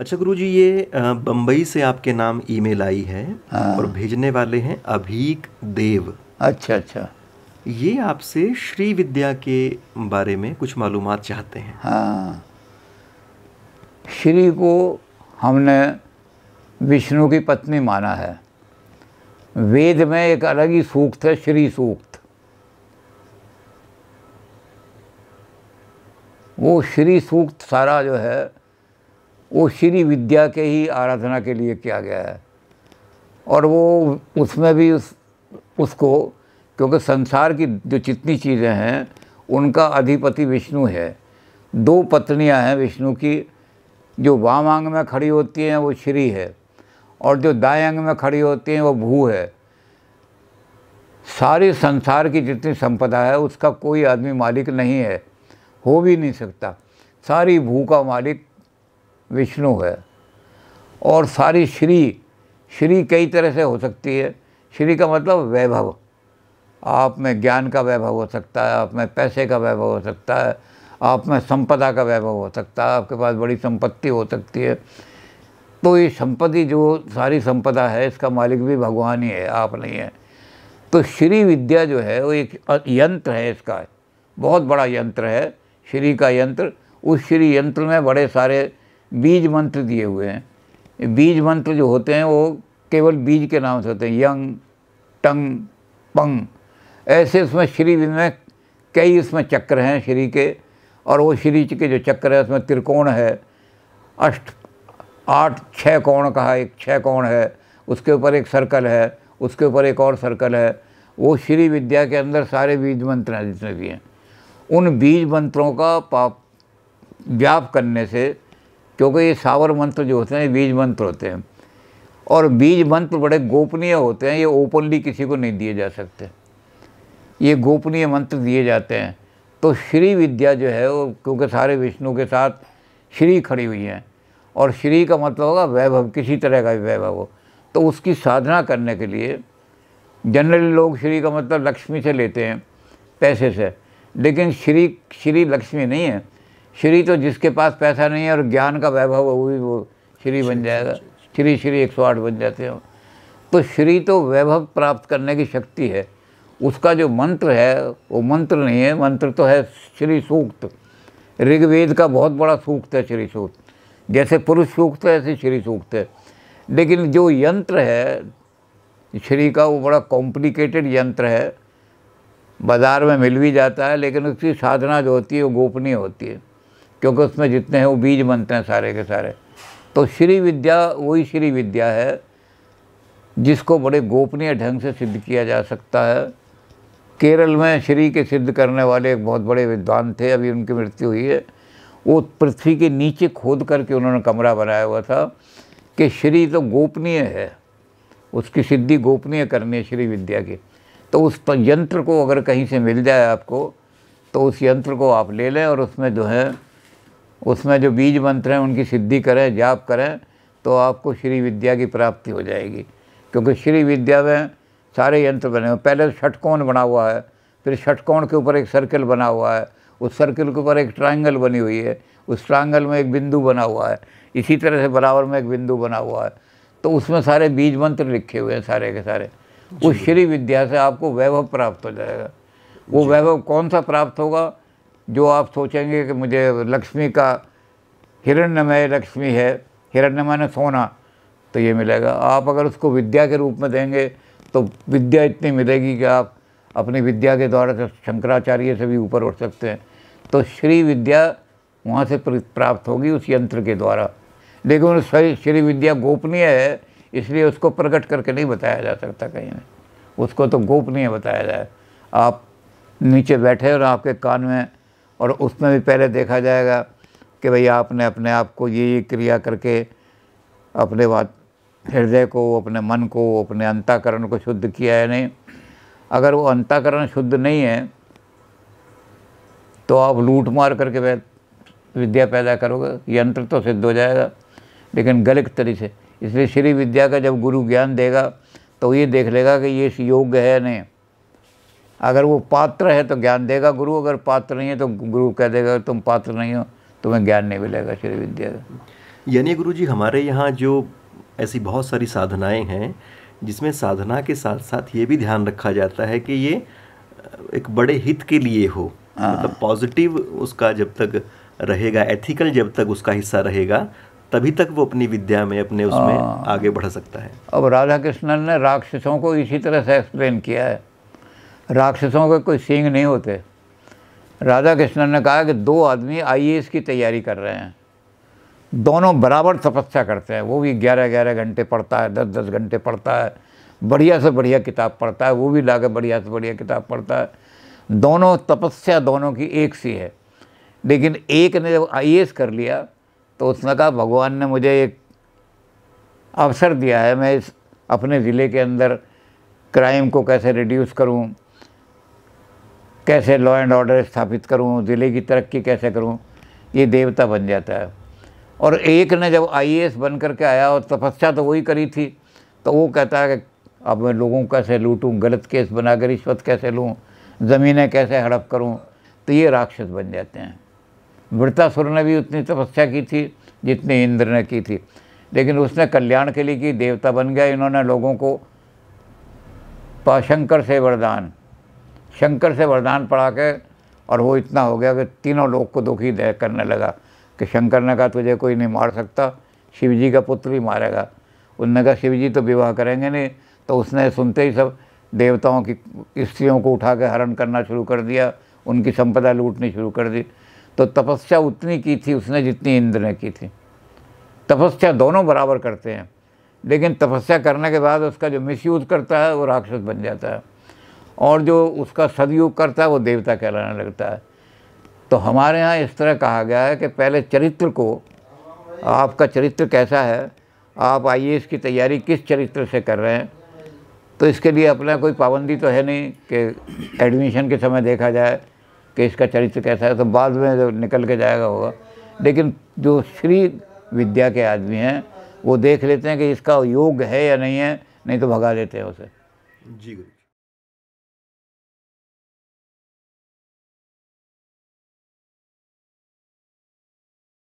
अच्छा गुरु जी ये बम्बई से आपके नाम ईमेल आई है हाँ। और भेजने वाले हैं अभीक देव अच्छा अच्छा ये आपसे श्री विद्या के बारे में कुछ मालूम चाहते हैं हाँ श्री को हमने विष्णु की पत्नी माना है वेद में एक अलग ही सूक्त है श्री सूक्त वो श्री सूक्त सारा जो है वो श्री विद्या के ही आराधना के लिए किया गया है और वो उसमें भी उस उसको क्योंकि संसार की जो जितनी चीज़ें हैं उनका अधिपति विष्णु है दो पत्नियां हैं विष्णु की जो वाम अंग में खड़ी होती हैं वो श्री है और जो दाएं अंग में खड़ी होती हैं वो भू है सारे संसार की जितनी संपदा है उसका कोई आदमी मालिक नहीं है हो भी नहीं सकता सारी भू का मालिक विष्णु है और सारी श्री श्री कई तरह से हो सकती है श्री का मतलब वैभव आप में ज्ञान का वैभव हो सकता है आप में पैसे का वैभव हो सकता है आप में संपदा का वैभव हो सकता है आपके पास बड़ी संपत्ति हो सकती है तो ये संपत्ति जो सारी संपदा है इसका मालिक भी भगवान ही है आप नहीं है तो श्री विद्या जो है वो एक यंत्र है इसका बहुत बड़ा यंत्र है श्री का यंत्र उस श्री यंत्र में बड़े सारे बीज मंत्र दिए हुए हैं बीज मंत्र जो होते हैं वो केवल बीज के नाम से होते हैं यंग टंग पंग ऐसे उसमें श्री में कई उसमें चक्र हैं श्री के और वो श्री के जो चक्र है उसमें त्रिकोण है अष्ट आठ छः कोण कहा एक छः कोण है उसके ऊपर एक सर्कल है उसके ऊपर एक और सर्कल है वो श्री विद्या के अंदर सारे बीज मंत्र हैं जितने भी हैं उन बीज मंत्रों का पाप व्याप करने से क्योंकि ये सावर मंत्र जो होते हैं बीज मंत्र होते हैं और बीज मंत्र बड़े गोपनीय होते हैं ये ओपनली किसी को नहीं दिए जा सकते ये गोपनीय मंत्र दिए जाते हैं तो श्री विद्या जो है वो क्योंकि सारे विष्णु के साथ श्री खड़ी हुई हैं और श्री का मतलब होगा वैभव किसी तरह का भी वैभव हो तो उसकी साधना करने के लिए जनरली लोग श्री का मतलब लक्ष्मी से लेते हैं पैसे से लेकिन श्री श्री लक्ष्मी नहीं है श्री तो जिसके पास पैसा नहीं है और ज्ञान का वैभव है वो भी वो श्री बन जाएगा श्री श्री एक सौ आठ बन जाते हैं तो श्री तो वैभव प्राप्त करने की शक्ति है उसका जो मंत्र है वो मंत्र नहीं है मंत्र तो है श्री सूक्त ऋग्वेद का बहुत बड़ा सूक्त है श्री सूक्त जैसे पुरुष सूक्त है ऐसे श्री सूक्त है लेकिन जो यंत्र है श्री का वो बड़ा कॉम्प्लिकेटेड यंत्र है बाज़ार में मिल भी जाता है लेकिन उसकी साधना जो होती है वो गोपनीय होती है क्योंकि उसमें जितने हैं वो बीज बनते हैं सारे के सारे तो श्री विद्या वही श्री विद्या है जिसको बड़े गोपनीय ढंग से सिद्ध किया जा सकता है केरल में श्री के सिद्ध करने वाले एक बहुत बड़े विद्वान थे अभी उनकी मृत्यु हुई है वो पृथ्वी के नीचे खोद करके उन्होंने कमरा बनाया हुआ था कि श्री तो गोपनीय है उसकी सिद्धि गोपनीय करनी है श्री विद्या की तो उस यंत्र को अगर कहीं से मिल जाए आपको तो उस यंत्र को आप ले लें और उसमें जो है उसमें जो बीज मंत्र हैं उनकी सिद्धि करें जाप करें तो आपको श्री विद्या की प्राप्ति हो जाएगी क्योंकि श्री विद्या में सारे यंत्र बने हुए पहले तो षटकोण बना हुआ है फिर षटकोण के ऊपर एक सर्कल बना हुआ है उस सर्कल के ऊपर एक ट्राइंगल बनी हुई है उस ट्राइंगल में एक बिंदु बना हुआ है इसी तरह से बराबर में एक बिंदु बना हुआ है तो उसमें सारे बीज मंत्र लिखे हुए हैं सारे के सारे उस श्री विद्या से आपको वैभव प्राप्त हो जाएगा वो वैभव कौन सा प्राप्त होगा जो आप सोचेंगे कि मुझे लक्ष्मी का हिरण्यमय लक्ष्मी है हिरण्यमय ने सोना तो ये मिलेगा आप अगर उसको विद्या के रूप में देंगे तो विद्या इतनी मिलेगी कि आप अपनी विद्या के द्वारा से शंकराचार्य से भी ऊपर उठ सकते हैं तो श्री विद्या वहाँ से प्राप्त होगी उस यंत्र के द्वारा लेकिन सही श्री विद्या गोपनीय है इसलिए उसको प्रकट करके नहीं बताया जा सकता कहीं उसको तो गोपनीय बताया जाए आप नीचे बैठे और आपके कान में और उसमें भी पहले देखा जाएगा कि भाई आपने अपने आप को ये ये क्रिया करके अपने बात हृदय को अपने मन को अपने अंताकरण को शुद्ध किया है नहीं अगर वो अंताकरण शुद्ध नहीं है तो आप लूट मार करके विद्या पैदा करोगे यंत्र तो सिद्ध हो जाएगा लेकिन गलत तरीके से इसलिए श्री विद्या का जब गुरु ज्ञान देगा तो ये देख लेगा कि ये योग्य है नहीं अगर वो पात्र है तो ज्ञान देगा गुरु अगर पात्र नहीं है तो गुरु कह देगा तुम पात्र नहीं हो तुम्हें ज्ञान नहीं मिलेगा श्री विद्या का यानी गुरु जी हमारे यहाँ जो ऐसी बहुत सारी साधनाएं हैं जिसमें साधना के साथ साथ ये भी ध्यान रखा जाता है कि ये एक बड़े हित के लिए हो हाँ। मतलब पॉजिटिव उसका जब तक रहेगा एथिकल जब तक उसका हिस्सा रहेगा तभी तक वो अपनी विद्या में अपने उसमें हाँ। आगे बढ़ सकता है अब राधा कृष्णन ने राक्षसों को इसी तरह से एक्सप्लेन किया है राक्षसों के कोई सिंह नहीं होते राधा कृष्णन ने कहा कि दो आदमी आई की तैयारी कर रहे हैं दोनों बराबर तपस्या करते हैं वो भी ग्यारह ग्यारह घंटे पढ़ता है दस दस घंटे पढ़ता है बढ़िया से बढ़िया किताब पढ़ता है वो भी लाकर बढ़िया से बढ़िया किताब पढ़ता है दोनों तपस्या दोनों की एक सी है लेकिन एक ने जब आई कर लिया तो उसने कहा भगवान ने मुझे एक अवसर दिया है मैं इस अपने ज़िले के अंदर क्राइम को कैसे रिड्यूस करूं कैसे लॉ एंड ऑर्डर स्थापित करूं ज़िले की तरक्की कैसे करूं ये देवता बन जाता है और एक ने जब आईएएस बन करके आया और तपस्या तो वही करी थी तो वो कहता है कि अब मैं लोगों को कैसे लूटूँ गलत केस बना रिश्वत कैसे लूँ ज़मीनें कैसे हड़प करूँ तो ये राक्षस बन जाते हैं सुर ने भी उतनी तपस्या की थी जितनी इंद्र ने की थी लेकिन उसने कल्याण के लिए की देवता बन गया इन्होंने लोगों को पाशंकर से वरदान शंकर से वरदान पढ़ा के और वो इतना हो गया कि तीनों लोग को दुखी दे करने लगा कि शंकर ने कहा तुझे कोई नहीं मार सकता शिव जी का पुत्र ही मारेगा उनने कहा शिव जी तो विवाह करेंगे नहीं तो उसने सुनते ही सब देवताओं की स्त्रियों को उठा के हरण करना शुरू कर दिया उनकी संपदा लूटनी शुरू कर दी तो तपस्या उतनी की थी उसने जितनी इंद्र ने की थी तपस्या दोनों बराबर करते हैं लेकिन तपस्या करने के बाद उसका जो मिसयूज़ करता है वो राक्षस बन जाता है और जो उसका सदयोग करता है वो देवता कहलाने लगता है तो हमारे यहाँ इस तरह कहा गया है कि पहले चरित्र को आपका चरित्र कैसा है आप आइए इसकी तैयारी किस चरित्र से कर रहे हैं तो इसके लिए अपना कोई पाबंदी तो है नहीं कि एडमिशन के समय देखा जाए कि इसका चरित्र कैसा है तो बाद में जो निकल के जाएगा होगा लेकिन जो श्री विद्या के आदमी हैं वो देख लेते हैं कि इसका योग है या नहीं है नहीं तो भगा देते हैं उसे जी गुरु